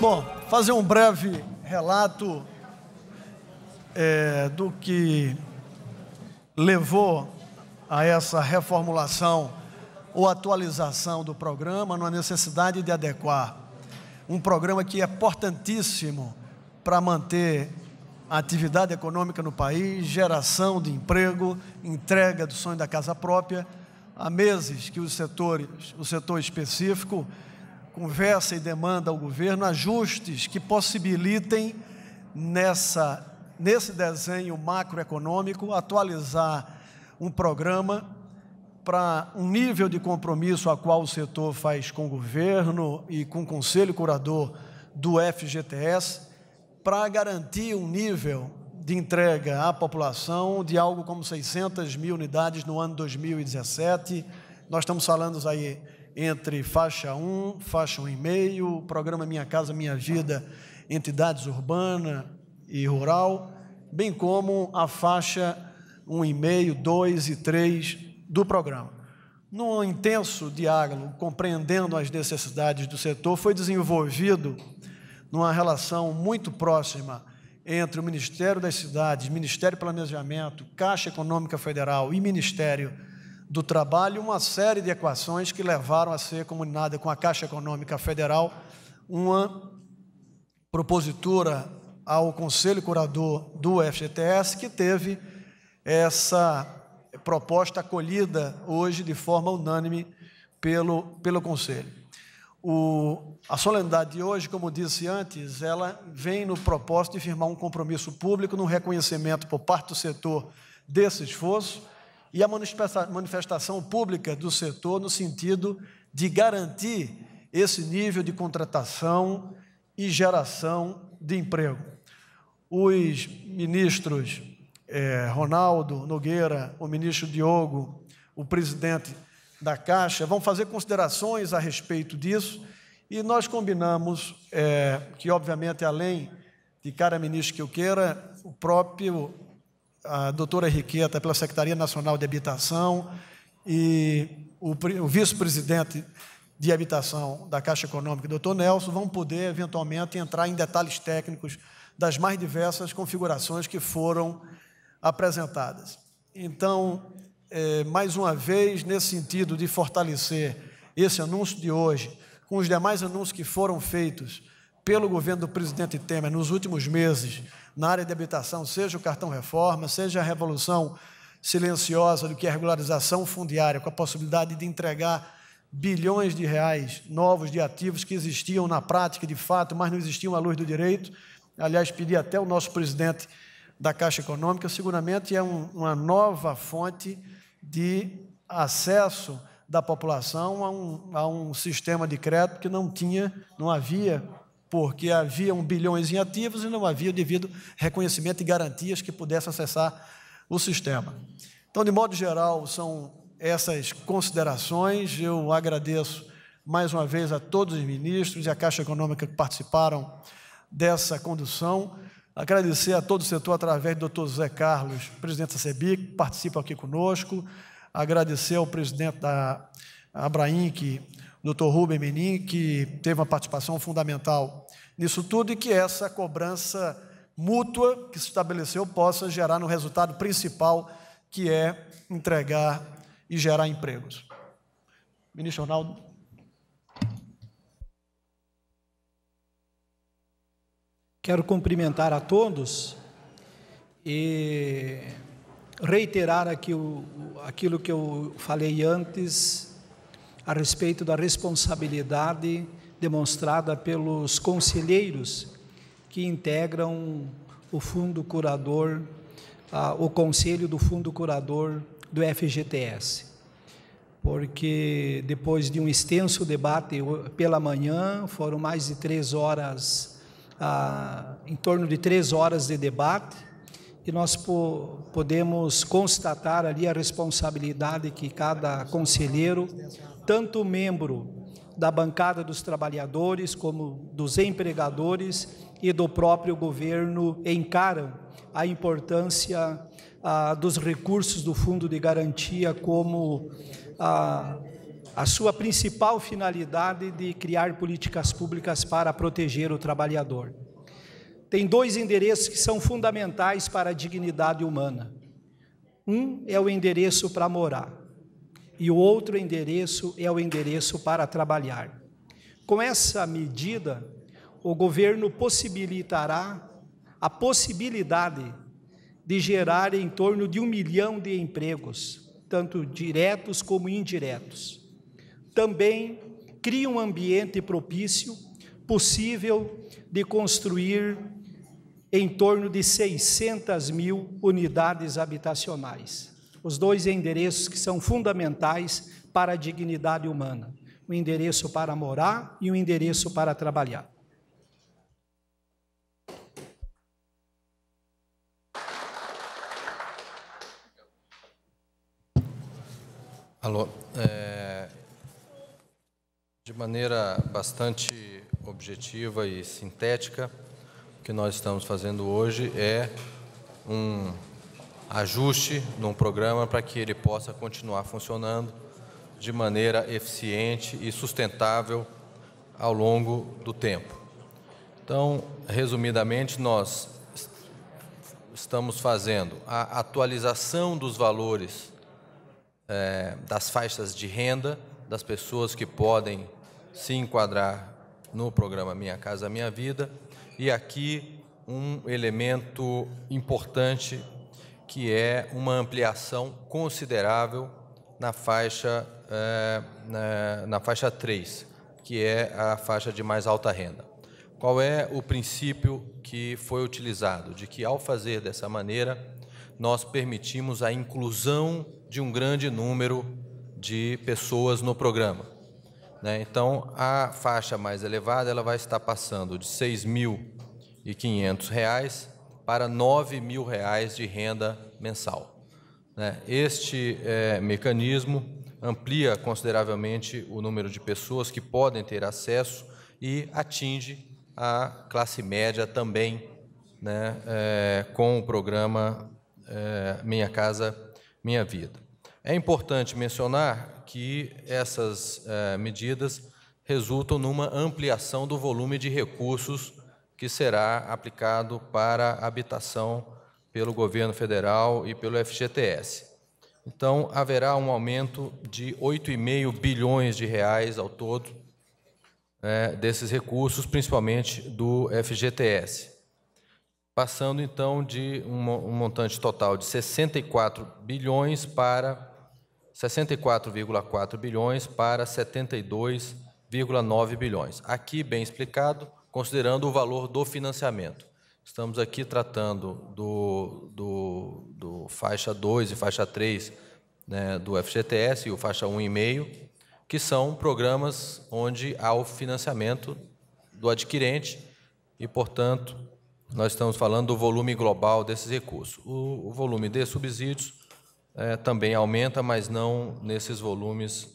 Bom, fazer um breve relato é, do que levou a essa reformulação ou atualização do programa, na necessidade de adequar um programa que é importantíssimo para manter a atividade econômica no país, geração de emprego, entrega do sonho da casa própria há meses que os setores, o setor específico, conversa e demanda ao governo ajustes que possibilitem nessa nesse desenho macroeconômico atualizar um programa para um nível de compromisso a qual o setor faz com o governo e com o conselho curador do FGTS para garantir um nível de entrega à população de algo como 600 mil unidades no ano 2017. Nós estamos falando aí entre faixa 1, faixa 1,5, programa Minha Casa Minha Vida, entidades urbana e rural, bem como a faixa 1,5, 2 e 3 do programa. Num intenso diálogo, compreendendo as necessidades do setor, foi desenvolvido numa relação muito próxima entre o Ministério das Cidades, Ministério do Planejamento, Caixa Econômica Federal e Ministério do Trabalho, uma série de equações que levaram a ser comunicada com a Caixa Econômica Federal uma propositura ao Conselho Curador do FGTS, que teve essa proposta acolhida hoje de forma unânime pelo, pelo Conselho. O, a solenidade de hoje, como disse antes, ela vem no propósito de firmar um compromisso público, no reconhecimento por parte do setor desse esforço e a manifestação pública do setor no sentido de garantir esse nível de contratação e geração de emprego. Os ministros eh, Ronaldo Nogueira, o ministro Diogo, o presidente da Caixa vão fazer considerações a respeito disso e nós combinamos é, que, obviamente, além de cada ministro que eu queira, o próprio a doutora Riqueta pela Secretaria Nacional de Habitação e o, o vice-presidente de habitação da Caixa Econômica, doutor Nelson, vão poder eventualmente entrar em detalhes técnicos das mais diversas configurações que foram apresentadas. Então, é, mais uma vez, nesse sentido de fortalecer esse anúncio de hoje, com os demais anúncios que foram feitos pelo governo do presidente Temer nos últimos meses na área de habitação, seja o cartão reforma, seja a revolução silenciosa do que é a regularização fundiária, com a possibilidade de entregar bilhões de reais novos de ativos que existiam na prática de fato, mas não existiam à luz do direito. Aliás, pedi até o nosso presidente da Caixa Econômica, seguramente é um, uma nova fonte de acesso da população a um, a um sistema de crédito que não tinha, não havia, porque haviam bilhões em ativos e não havia devido reconhecimento e garantias que pudesse acessar o sistema. Então, de modo geral, são essas considerações. Eu agradeço mais uma vez a todos os ministros e a Caixa Econômica que participaram dessa condução. Agradecer a todo o setor através do Dr. Zé Carlos, presidente da CEBIC, que participa aqui conosco. Agradecer ao presidente da Abraim, que Dr. Rubem Menin, que teve uma participação fundamental nisso tudo e que essa cobrança mútua que se estabeleceu possa gerar no resultado principal, que é entregar e gerar empregos. Ministro Ronaldo. Quero cumprimentar a todos e reiterar aqui o, aquilo que eu falei antes a respeito da responsabilidade demonstrada pelos conselheiros que integram o fundo curador, o conselho do fundo curador do FGTS. Porque depois de um extenso debate pela manhã, foram mais de três horas ah, em torno de três horas de debate e nós po podemos constatar ali a responsabilidade que cada conselheiro, tanto membro da bancada dos trabalhadores como dos empregadores e do próprio governo encaram a importância ah, dos recursos do Fundo de Garantia como ah, a sua principal finalidade de criar políticas públicas para proteger o trabalhador. Tem dois endereços que são fundamentais para a dignidade humana. Um é o endereço para morar e o outro endereço é o endereço para trabalhar. Com essa medida, o governo possibilitará a possibilidade de gerar em torno de um milhão de empregos, tanto diretos como indiretos. Também cria um ambiente propício, possível de construir em torno de 600 mil unidades habitacionais. Os dois endereços que são fundamentais para a dignidade humana: um endereço para morar e um endereço para trabalhar. Alô, é de maneira bastante objetiva e sintética, o que nós estamos fazendo hoje é um ajuste num programa para que ele possa continuar funcionando de maneira eficiente e sustentável ao longo do tempo. Então, resumidamente, nós estamos fazendo a atualização dos valores é, das faixas de renda das pessoas que podem se enquadrar no programa Minha Casa Minha Vida. E aqui um elemento importante que é uma ampliação considerável na faixa, eh, na, na faixa 3, que é a faixa de mais alta renda. Qual é o princípio que foi utilizado? De que, ao fazer dessa maneira, nós permitimos a inclusão de um grande número de pessoas no programa. Né? Então, a faixa mais elevada ela vai estar passando de R$ 6.500 para R$ 9.000 de renda mensal. Né? Este é, mecanismo amplia consideravelmente o número de pessoas que podem ter acesso e atinge a classe média também, né, é, com o programa é, Minha Casa Minha Vida. É importante mencionar que essas eh, medidas resultam numa ampliação do volume de recursos que será aplicado para habitação pelo governo federal e pelo FGTS. Então, haverá um aumento de 8,5 bilhões de reais ao todo né, desses recursos, principalmente do FGTS passando então de um montante total de 64 bilhões para 64,4 bilhões para 72,9 bilhões. Aqui, bem explicado, considerando o valor do financiamento. Estamos aqui tratando do, do, do faixa 2 e faixa 3 né, do FGTS e o faixa 1,5, que são programas onde há o financiamento do adquirente e, portanto, nós estamos falando do volume global desses recursos. O, o volume de subsídios é, também aumenta, mas não nesses volumes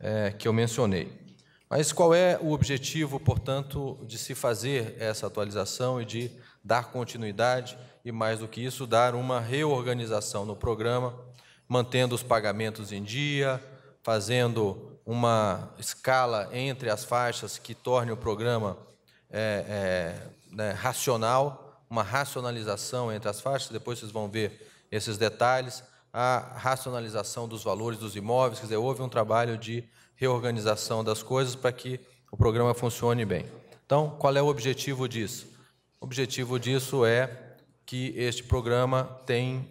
é, que eu mencionei. Mas qual é o objetivo, portanto, de se fazer essa atualização e de dar continuidade e, mais do que isso, dar uma reorganização no programa, mantendo os pagamentos em dia, fazendo uma escala entre as faixas que torne o programa é, é, né, racional, uma racionalização entre as faixas, depois vocês vão ver esses detalhes, a racionalização dos valores dos imóveis, quer dizer, houve um trabalho de reorganização das coisas para que o programa funcione bem. Então, qual é o objetivo disso? O objetivo disso é que este programa tem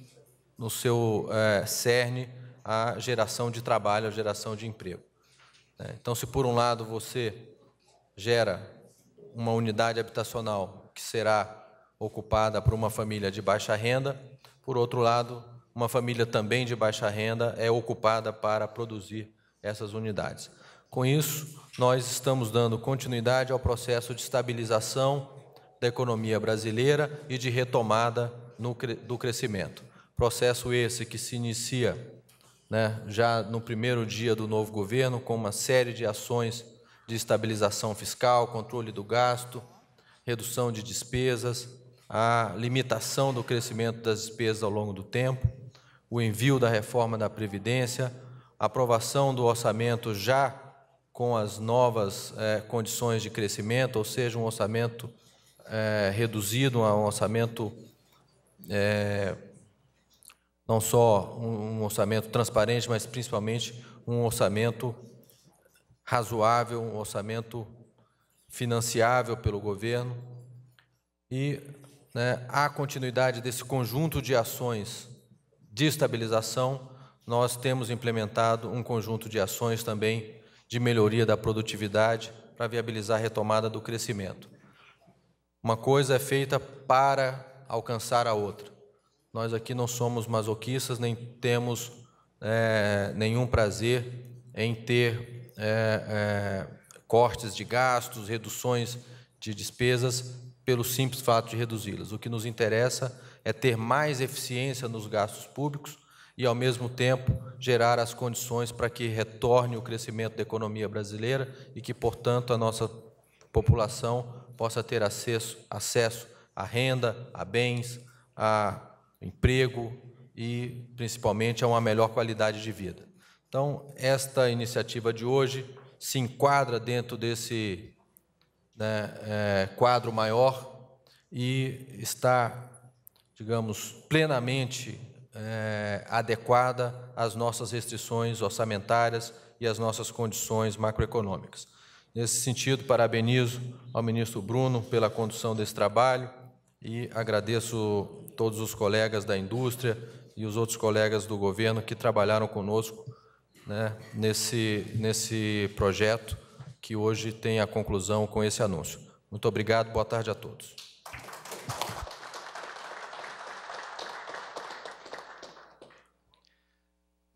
no seu é, cerne a geração de trabalho, a geração de emprego. Né? Então, se por um lado você gera uma unidade habitacional que será ocupada por uma família de baixa renda, por outro lado, uma família também de baixa renda é ocupada para produzir essas unidades. Com isso, nós estamos dando continuidade ao processo de estabilização da economia brasileira e de retomada no, do crescimento. Processo esse que se inicia né, já no primeiro dia do novo governo, com uma série de ações de estabilização fiscal, controle do gasto, redução de despesas, a limitação do crescimento das despesas ao longo do tempo o envio da reforma da Previdência, a aprovação do orçamento já com as novas eh, condições de crescimento, ou seja, um orçamento eh, reduzido, um orçamento eh, não só um, um orçamento transparente, mas principalmente um orçamento razoável, um orçamento financiável pelo governo. E né, a continuidade desse conjunto de ações de estabilização, nós temos implementado um conjunto de ações também de melhoria da produtividade para viabilizar a retomada do crescimento. Uma coisa é feita para alcançar a outra. Nós aqui não somos masoquistas, nem temos é, nenhum prazer em ter é, é, cortes de gastos, reduções de despesas, pelo simples fato de reduzi-las. O que nos interessa é ter mais eficiência nos gastos públicos e, ao mesmo tempo, gerar as condições para que retorne o crescimento da economia brasileira e que, portanto, a nossa população possa ter acesso, acesso à renda, a bens, a emprego e, principalmente, a uma melhor qualidade de vida. Então, esta iniciativa de hoje se enquadra dentro desse né, é, quadro maior e está digamos, plenamente é, adequada às nossas restrições orçamentárias e às nossas condições macroeconômicas. Nesse sentido, parabenizo ao ministro Bruno pela condução desse trabalho e agradeço todos os colegas da indústria e os outros colegas do governo que trabalharam conosco né, nesse, nesse projeto que hoje tem a conclusão com esse anúncio. Muito obrigado, boa tarde a todos.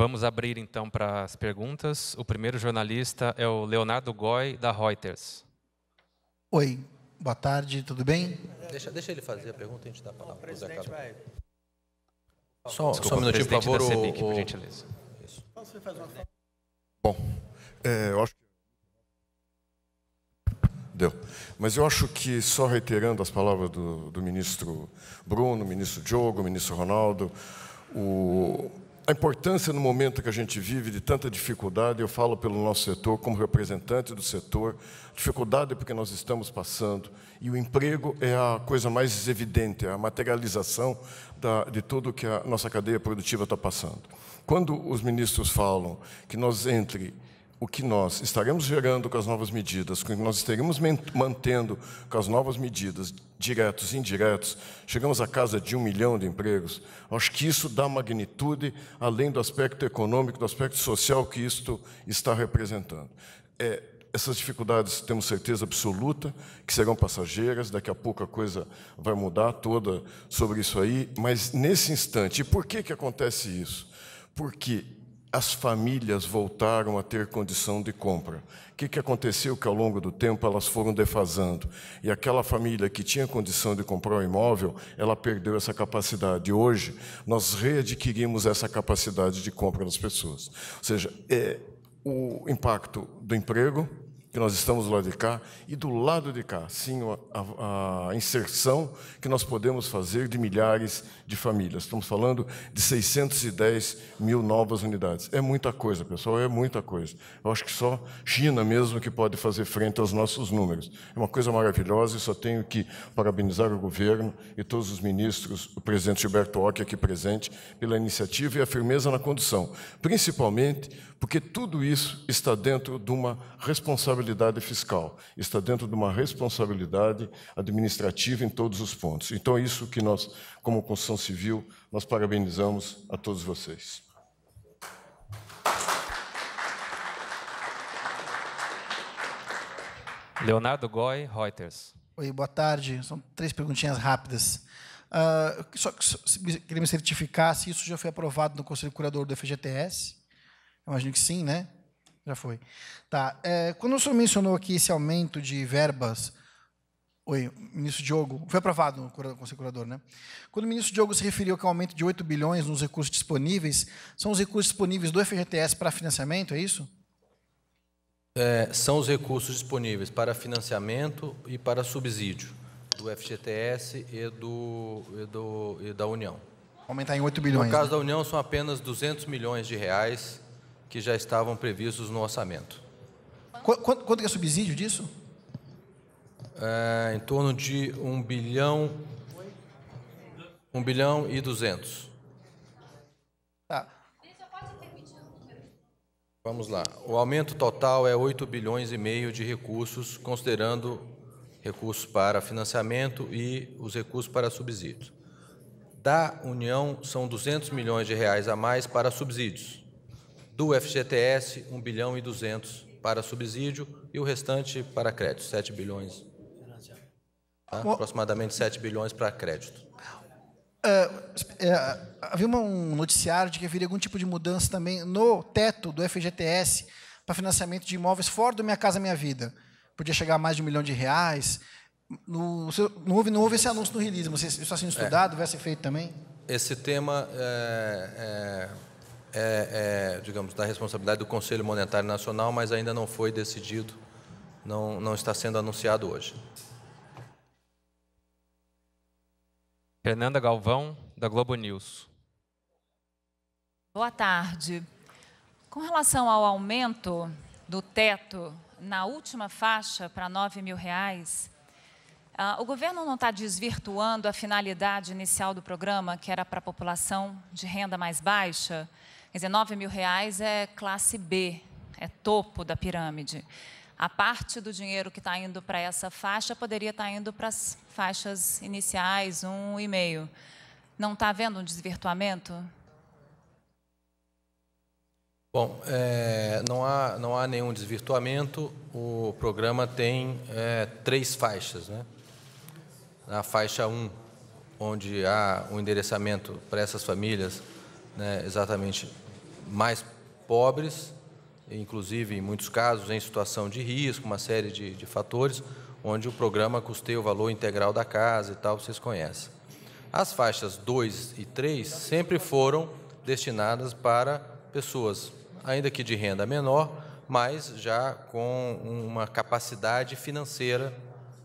Vamos abrir então para as perguntas. O primeiro jornalista é o Leonardo Goy, da Reuters. Oi, boa tarde, tudo bem? Deixa, deixa ele fazer a pergunta e a gente dá a palavra. O presidente vai... Só, Desculpa, só um minutinho, por favor. CEPIC, o... por gentileza. Isso. Bom, é, eu acho que Deu. Mas eu acho que, só reiterando as palavras do, do ministro Bruno, ministro Diogo, ministro Ronaldo, o, a importância no momento que a gente vive de tanta dificuldade, eu falo pelo nosso setor, como representante do setor, dificuldade é porque nós estamos passando, e o emprego é a coisa mais evidente, é a materialização da, de tudo que a nossa cadeia produtiva está passando. Quando os ministros falam que nós, entre o que nós estaremos gerando com as novas medidas, o que nós estaremos mantendo com as novas medidas, diretos e indiretos, chegamos à casa de um milhão de empregos, acho que isso dá magnitude além do aspecto econômico, do aspecto social que isto está representando. É, essas dificuldades temos certeza absoluta que serão passageiras, daqui a pouco a coisa vai mudar toda sobre isso aí, mas nesse instante, e por que, que acontece isso? Porque as famílias voltaram a ter condição de compra. O que, que aconteceu? Que ao longo do tempo elas foram defasando. E aquela família que tinha condição de comprar um imóvel, ela perdeu essa capacidade. hoje, nós readquirimos essa capacidade de compra das pessoas. Ou seja, é o impacto do emprego, que nós estamos do lado de cá, e do lado de cá, sim, a, a, a inserção que nós podemos fazer de milhares de famílias. Estamos falando de 610 mil novas unidades. É muita coisa, pessoal, é muita coisa. Eu acho que só China mesmo que pode fazer frente aos nossos números. É uma coisa maravilhosa e só tenho que parabenizar o governo e todos os ministros, o presidente Gilberto Ock aqui presente, pela iniciativa e a firmeza na condução, principalmente porque tudo isso está dentro de uma responsabilidade fiscal, está dentro de uma responsabilidade administrativa em todos os pontos. Então, é isso que nós como construção civil, nós parabenizamos a todos vocês. Leonardo Goy, Reuters. Oi, boa tarde. São três perguntinhas rápidas. Uh, só, só, queria me certificar se isso já foi aprovado no Conselho Curador do FGTS. Imagino que sim, né? Já foi. Tá. É, quando o senhor mencionou aqui esse aumento de verbas Oi, ministro Diogo, foi aprovado no Conselho Curador, né? Quando o ministro Diogo se referiu ao aumento de 8 bilhões nos recursos disponíveis, são os recursos disponíveis do FGTS para financiamento, é isso? É, são os recursos disponíveis para financiamento e para subsídio do FGTS e, do, e, do, e da União. Aumentar em 8 bilhões. No caso né? da União, são apenas 200 milhões de reais que já estavam previstos no orçamento. Quanto, quanto é subsídio disso? é, em torno de 1 bilhão, 1 bilhão e 200. Tá. Vamos lá. O aumento total é 8 bilhões e meio de recursos, considerando recursos para financiamento e os recursos para subsídios. Da União são 200 milhões de reais a mais para subsídios. Do FGTS, 1 bilhão e 200 para subsídio e o restante para crédito, 7 bilhões tá? aproximadamente 7 bilhões para crédito. É, é, havia uma, um noticiário de que haveria algum tipo de mudança também no teto do FGTS para financiamento de imóveis fora do Minha Casa Minha Vida. Podia chegar a mais de um milhão de reais. No, não, houve, não houve esse anúncio no release, mas isso está sendo é. estudado, é. vai ser feito também? Esse tema é é, é, é, digamos, da responsabilidade do Conselho Monetário Nacional, mas ainda não foi decidido, não, não está sendo anunciado hoje. Fernanda Galvão, da Globo News. Boa tarde. Com relação ao aumento do teto na última faixa para 9 mil reais, ah, o governo não está desvirtuando a finalidade inicial do programa, que era para a população de renda mais baixa? Quer dizer, 9 mil reais é classe B, é topo da pirâmide a parte do dinheiro que está indo para essa faixa poderia estar tá indo para as faixas iniciais, um e meio. Não está havendo um desvirtuamento? Bom, é, não, há, não há nenhum desvirtuamento. O programa tem é, três faixas. Né? Na faixa 1, um, onde há um endereçamento para essas famílias né, exatamente mais pobres, inclusive, em muitos casos, em situação de risco, uma série de, de fatores, onde o programa custeia o valor integral da casa e tal, vocês conhecem. As faixas 2 e 3 sempre foram destinadas para pessoas, ainda que de renda menor, mas já com uma capacidade financeira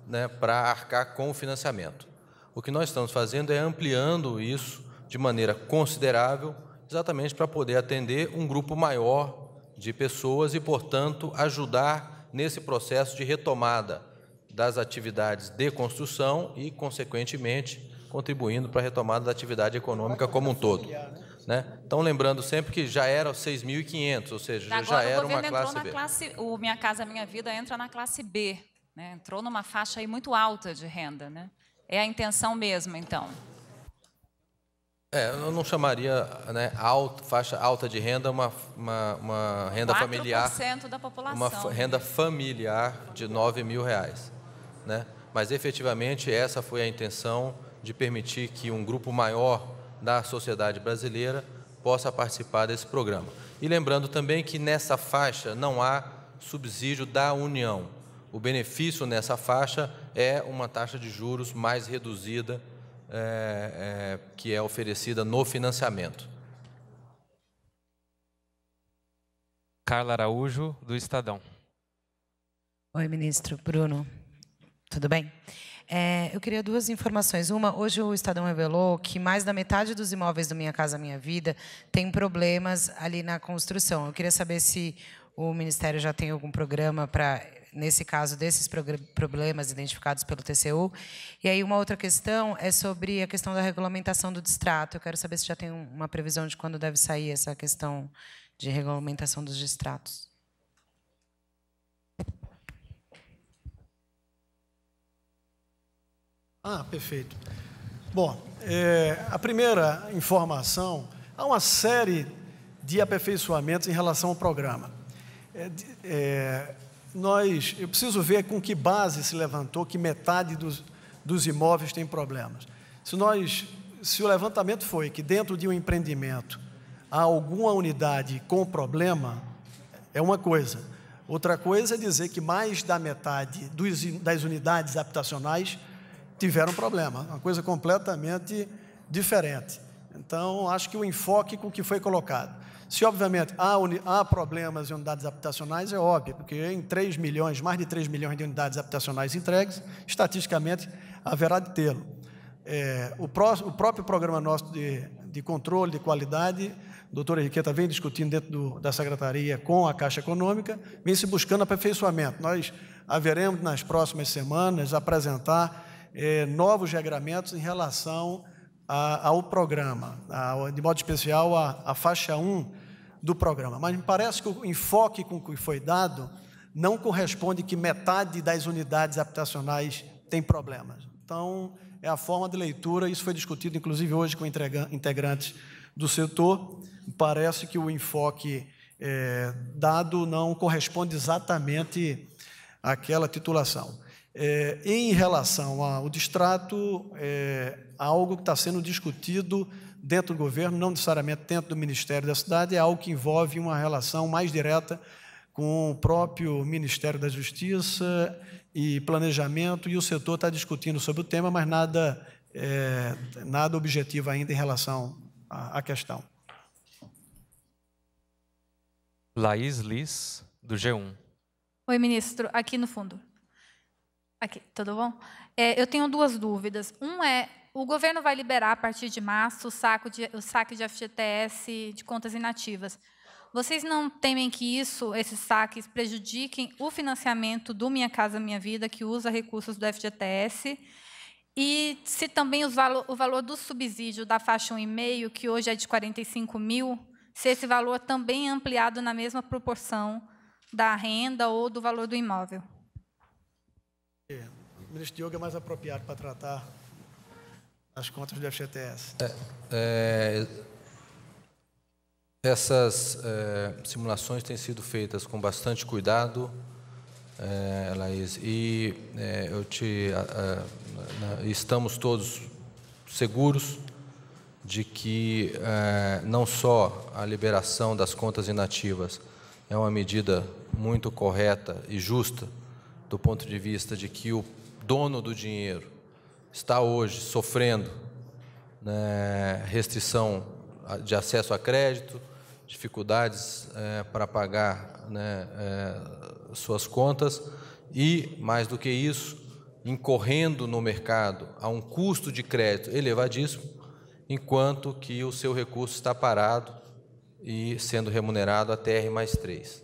né, para arcar com o financiamento. O que nós estamos fazendo é ampliando isso de maneira considerável, exatamente para poder atender um grupo maior de pessoas e, portanto, ajudar nesse processo de retomada das atividades de construção e, consequentemente, contribuindo para a retomada da atividade econômica como um todo. Né? Então, lembrando sempre que já era 6.500, ou seja, Agora, já era uma classe B. Classe, o Minha Casa Minha Vida entra na classe B, né? entrou numa faixa aí muito alta de renda. Né? É a intenção mesmo, então. É, eu não chamaria né, faixa alta de renda uma, uma, uma renda familiar. da população. Uma né? renda familiar de 9 mil reais. Né? Mas efetivamente essa foi a intenção de permitir que um grupo maior da sociedade brasileira possa participar desse programa. E lembrando também que nessa faixa não há subsídio da União. O benefício nessa faixa é uma taxa de juros mais reduzida é, é, que é oferecida no financiamento. Carla Araújo, do Estadão. Oi, ministro. Bruno, tudo bem? É, eu queria duas informações. Uma, hoje o Estadão revelou que mais da metade dos imóveis do Minha Casa Minha Vida tem problemas ali na construção. Eu queria saber se o Ministério já tem algum programa para nesse caso desses problemas identificados pelo TCU. E aí uma outra questão é sobre a questão da regulamentação do distrato. Eu quero saber se já tem uma previsão de quando deve sair essa questão de regulamentação dos distratos. Ah, perfeito. Bom, é, a primeira informação, há uma série de aperfeiçoamentos em relação ao programa. É, é nós, eu preciso ver com que base se levantou que metade dos, dos imóveis tem problemas. Se nós, se o levantamento foi que dentro de um empreendimento há alguma unidade com problema, é uma coisa. Outra coisa é dizer que mais da metade dos, das unidades habitacionais tiveram problema. Uma coisa completamente diferente. Então, acho que o enfoque com que foi colocado. Se, obviamente, há, há problemas em unidades habitacionais, é óbvio, porque em 3 milhões, mais de 3 milhões de unidades habitacionais entregues, estatisticamente haverá de tê-lo. É, o, o, próprio programa nosso de, de controle de qualidade, o doutor Henriqueta vem discutindo dentro do, da Secretaria com a Caixa Econômica, vem se buscando aperfeiçoamento. Nós haveremos, nas próximas semanas, apresentar é, novos regramentos em relação ao programa, de modo especial a, a faixa 1 do programa. Mas me parece que o enfoque com que foi dado não corresponde que metade das unidades habitacionais tem problemas. Então, é a forma de leitura, isso foi discutido inclusive hoje com integrantes do setor. Parece que o enfoque é, dado não corresponde exatamente àquela titulação. É, em relação ao distrato, é algo que está sendo discutido dentro do governo, não necessariamente dentro do Ministério da Cidade, é algo que envolve uma relação mais direta com o próprio Ministério da Justiça e Planejamento, e o setor está discutindo sobre o tema, mas nada, é, nada objetivo ainda em relação à, questão. Laís Liz, do G1. Oi, ministro, aqui no fundo. Aqui, tudo bom? É, eu tenho duas dúvidas. Um é o governo vai liberar a partir de março o, saco de, o saque de FGTS de contas inativas. Vocês não temem que isso, esses saques, prejudiquem o financiamento do Minha Casa Minha Vida, que usa recursos do FGTS? E se também valo, o valor do subsídio da faixa 1,5, que hoje é de 45 mil, se esse valor também é ampliado na mesma proporção da renda ou do valor do imóvel? É, o ministro Diogo é mais apropriado para tratar nas contas do FGTS? É, é, essas é, simulações têm sido feitas com bastante cuidado, é, Laís, e é, eu te, a, a, estamos todos seguros de que é, não só a liberação das contas inativas é uma medida muito correta e justa do ponto de vista de que o dono do dinheiro está hoje sofrendo né, restrição de acesso a crédito, dificuldades é, para pagar né, é, suas contas e, mais do que isso, incorrendo no mercado a um custo de crédito elevadíssimo, enquanto que o seu recurso está parado e sendo remunerado a TR mais 3.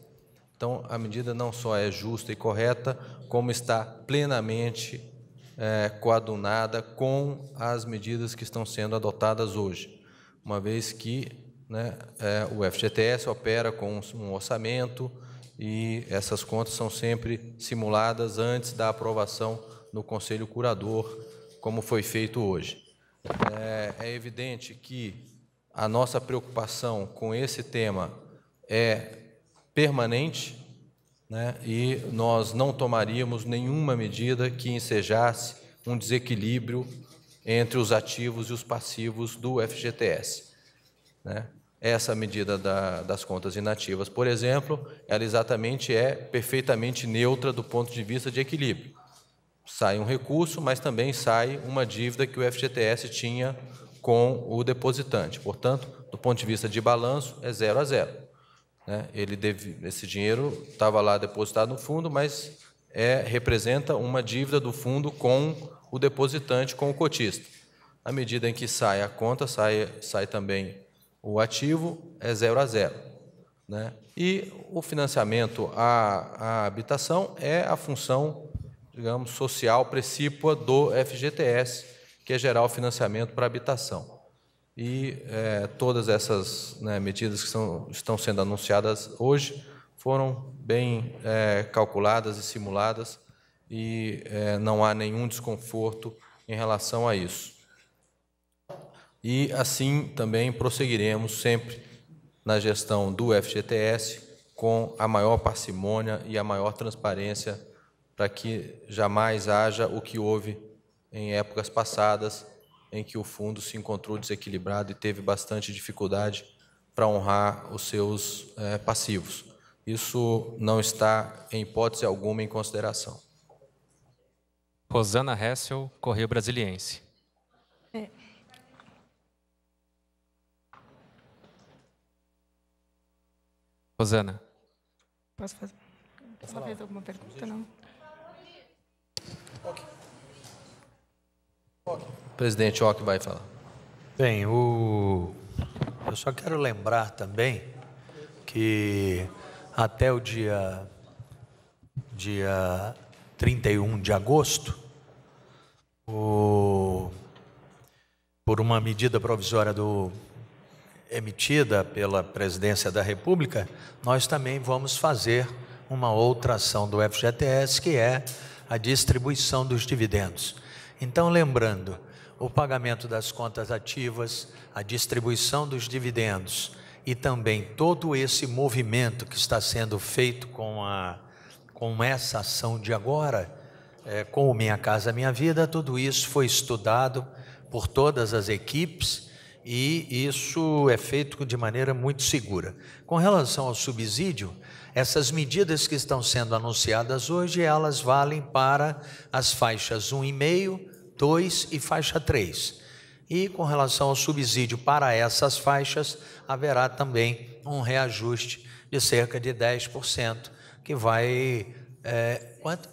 Então, a medida não só é justa e correta, como está plenamente é, coadunada com as medidas que estão sendo adotadas hoje, uma vez que né, é, o FGTS opera com um orçamento e essas contas são sempre simuladas antes da aprovação no Conselho Curador, como foi feito hoje. É, é evidente que a nossa preocupação com esse tema é permanente, né? e nós não tomaríamos nenhuma medida que ensejasse um desequilíbrio entre os ativos e os passivos do FGTS. Né? Essa medida da, das contas inativas, por exemplo, ela exatamente é perfeitamente neutra do ponto de vista de equilíbrio. Sai um recurso, mas também sai uma dívida que o FGTS tinha com o depositante. Portanto, do ponto de vista de balanço, é zero a zero. Né? Ele deve, esse dinheiro estava lá depositado no fundo, mas é, representa uma dívida do fundo com o depositante, com o cotista. À medida em que sai a conta, sai, sai também o ativo, é zero a zero. Né? E o financiamento à, à habitação é a função, digamos, social precípua do FGTS, que é gerar o financiamento para a habitação. E é, todas essas né, medidas que são, estão sendo anunciadas hoje foram bem é, calculadas e simuladas e é, não há nenhum desconforto em relação a isso. E assim também prosseguiremos sempre na gestão do FGTS com a maior parcimônia e a maior transparência para que jamais haja o que houve em épocas passadas em que o fundo se encontrou desequilibrado e teve bastante dificuldade para honrar os seus é, passivos. Isso não está, em hipótese alguma, em consideração. Rosana Hessel, Correio Brasiliense. É. Rosana. Posso fazer, Posso fazer alguma pergunta? Não. Okay. O presidente Ock vai falar. Bem, o... eu só quero lembrar também que até o dia, dia 31 de agosto, o... por uma medida provisória do emitida pela Presidência da República, nós também vamos fazer uma outra ação do FGTS, que é a distribuição dos dividendos. Então, lembrando, o pagamento das contas ativas, a distribuição dos dividendos e também todo esse movimento que está sendo feito com, a, com essa ação de agora, é, com o Minha Casa Minha Vida, tudo isso foi estudado por todas as equipes e isso é feito de maneira muito segura. Com relação ao subsídio, essas medidas que estão sendo anunciadas hoje, elas valem para as faixas 1,5, 2 e faixa 3. E com relação ao subsídio para essas faixas, haverá também um reajuste de cerca de 10%, que vai. É, quanto?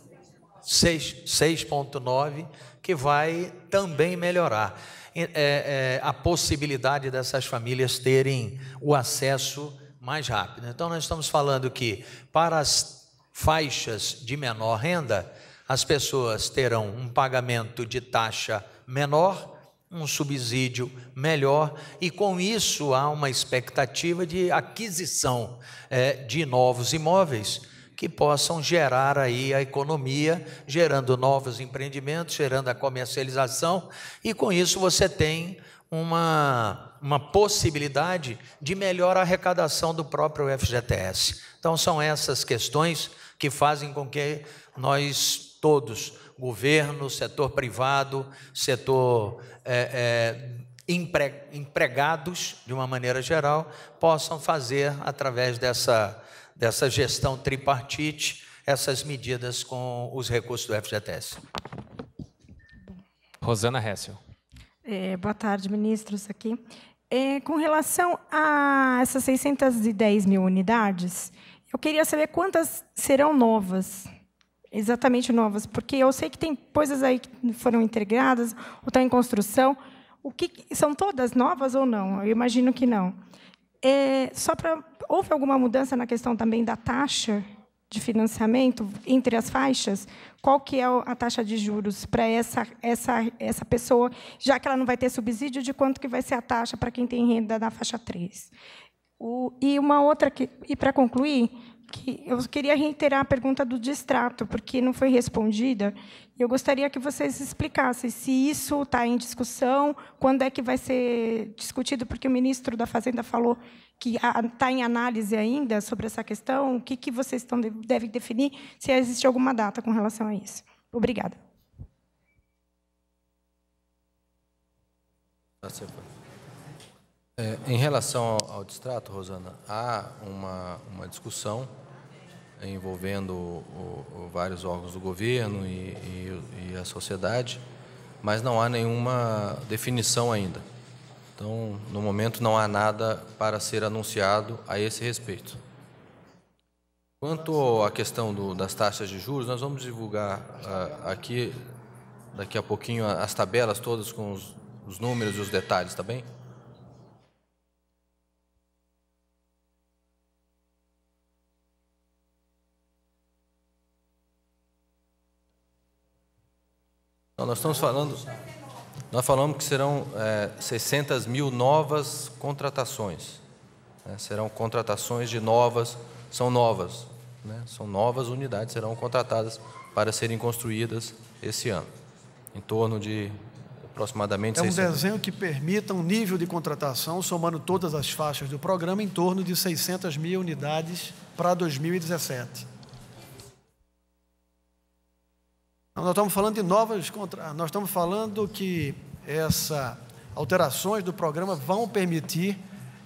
6,9%, que vai também melhorar é, é, a possibilidade dessas famílias terem o acesso mais rápido. Então, nós estamos falando que para as faixas de menor renda, as pessoas terão um pagamento de taxa menor, um subsídio melhor, e com isso há uma expectativa de aquisição é, de novos imóveis que possam gerar aí a economia, gerando novos empreendimentos, gerando a comercialização, e com isso você tem uma, uma possibilidade de melhor arrecadação do próprio FGTS. Então, são essas questões que fazem com que nós todos, governo, setor privado, setor é, é, empre, empregados, de uma maneira geral, possam fazer através dessa, dessa gestão tripartite essas medidas com os recursos do FGTS. Rosana Hessel. É, boa tarde, ministros, aqui. É, com relação a essas 610 mil unidades, eu queria saber quantas serão novas exatamente novas, porque eu sei que tem coisas aí que foram integradas ou estão tá em construção. O que são todas novas ou não? Eu imagino que não. É, só para houve alguma mudança na questão também da taxa de financiamento entre as faixas? Qual que é a taxa de juros para essa essa essa pessoa, já que ela não vai ter subsídio, de quanto que vai ser a taxa para quem tem renda na faixa 3? O, e uma outra que, e para concluir, que eu queria reiterar a pergunta do distrato, porque não foi respondida. eu gostaria que vocês explicassem se isso está em discussão, quando é que vai ser discutido, porque o ministro da Fazenda falou que está ah, em análise ainda sobre essa questão. O que, que vocês estão, devem definir, se existe alguma data com relação a isso. Obrigada. Tá, é, em relação ao, ao distrato, Rosana, há uma, uma discussão envolvendo o, o, vários órgãos do governo e, e, e, a sociedade, mas não há nenhuma definição ainda. Então, no momento, não há nada para ser anunciado a esse respeito. Quanto à questão do, das taxas de juros, nós vamos divulgar uh, aqui, daqui a pouquinho, as tabelas todas com os, os números e os detalhes, tá bem? Não, nós estamos falando. Nós falamos que serão é, 600 mil novas contratações. Né? Serão contratações de novas, são novas. Né? São novas unidades serão contratadas para serem construídas esse ano. Em torno de aproximadamente É um 600. desenho que permita um nível de contratação, somando todas as faixas do programa, em torno de 600 mil unidades para 2017. Então, nós estamos falando de novas contra... nós estamos falando que essas alterações do programa vão permitir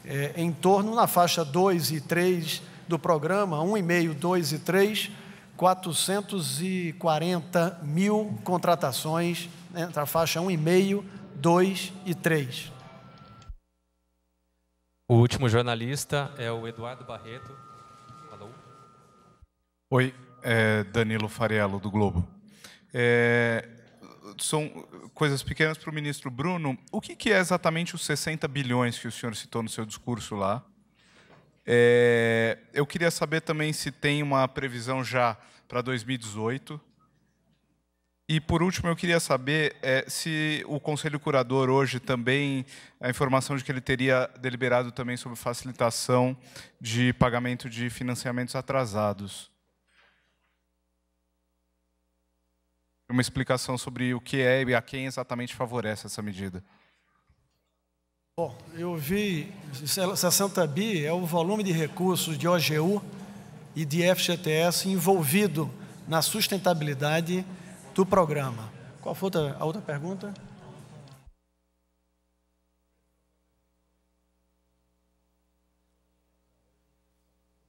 é, em torno na faixa 2 e 3 do programa, 1,5, 2 e 3, 440 mil contratações né, entre a faixa 1,5, 2 e 3. O último jornalista é o Eduardo Barreto. Alô? Oi, é Danilo Farello, do Globo. É, são coisas pequenas para o ministro Bruno. O que, que, é exatamente os 60 bilhões que o senhor citou no seu discurso lá? É, eu queria saber também se tem uma previsão já para 2018. E, por último, eu queria saber é, se o Conselho Curador hoje também, a informação de que ele teria deliberado também sobre facilitação de pagamento de financiamentos atrasados. uma explicação sobre o que é e a quem exatamente favorece essa medida. Bom, eu vi, 60 bi é o volume de recursos de OGU e de FGTS envolvido na sustentabilidade do programa. Qual foi a outra pergunta?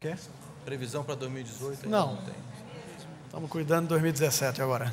Quer? Previsão para 2018? Não. não Estamos cuidando de 2017 agora.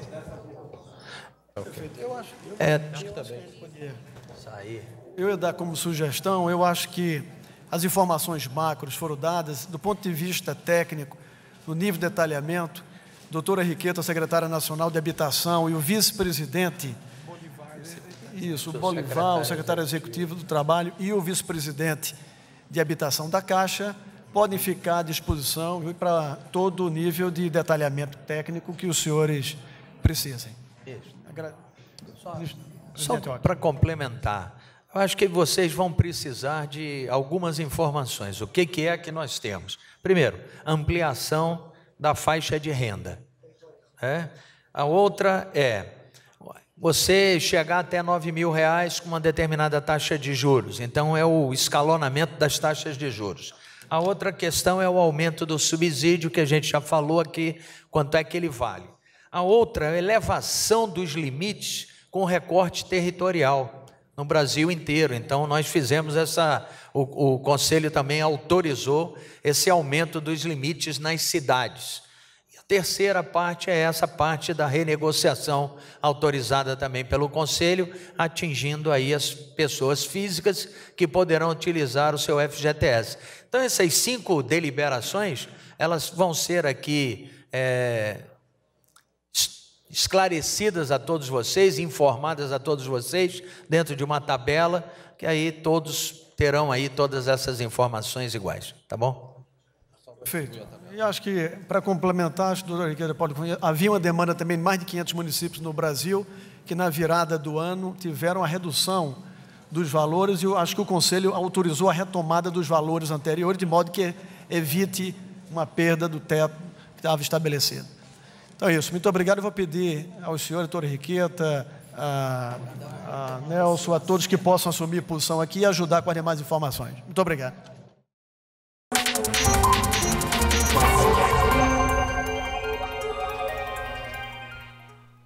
Eu acho, eu, é, acho que também. Eu ia dar como sugestão, eu acho que as informações macros foram dadas do ponto de vista técnico, no nível de detalhamento. Doutora Riqueta, secretária nacional de Habitação, e o vice-presidente. Isso, o Bolivar, o secretário executivo do Trabalho e o vice-presidente de Habitação da Caixa podem ficar à disposição para todo o nível de detalhamento técnico que os senhores precisem. Isso. Só, Só para complementar, eu acho que vocês vão precisar de algumas informações. O que, que é que nós temos? Primeiro, ampliação da faixa de renda. É? A outra é você chegar até 9 mil reais com uma determinada taxa de juros. Então, é o escalonamento das taxas de juros. A outra questão é o aumento do subsídio, que a gente já falou aqui, quanto é que ele vale. A outra, a elevação dos limites com recorte territorial no Brasil inteiro. Então, nós fizemos essa. O, o Conselho também autorizou esse aumento dos limites nas cidades. E a terceira parte é essa parte da renegociação, autorizada também pelo Conselho, atingindo aí as pessoas físicas que poderão utilizar o seu FGTS. Então, essas cinco deliberações, elas vão ser aqui. É, esclarecidas a todos vocês, informadas a todos vocês, dentro de uma tabela, que aí todos terão aí todas essas informações iguais, tá bom? Perfeito. E acho que, para complementar, acho que o doutor Riqueira pode havia uma demanda também de mais de 500 municípios no Brasil que, na virada do ano, tiveram a redução dos valores e eu acho que o Conselho autorizou a retomada dos valores anteriores, de modo que evite uma perda do teto que estava estabelecido. Então é isso. Muito obrigado. Eu vou pedir ao senhor Heitor Riqueta, a, a Nelson, a todos que possam assumir posição aqui e ajudar com as demais informações. Muito obrigado.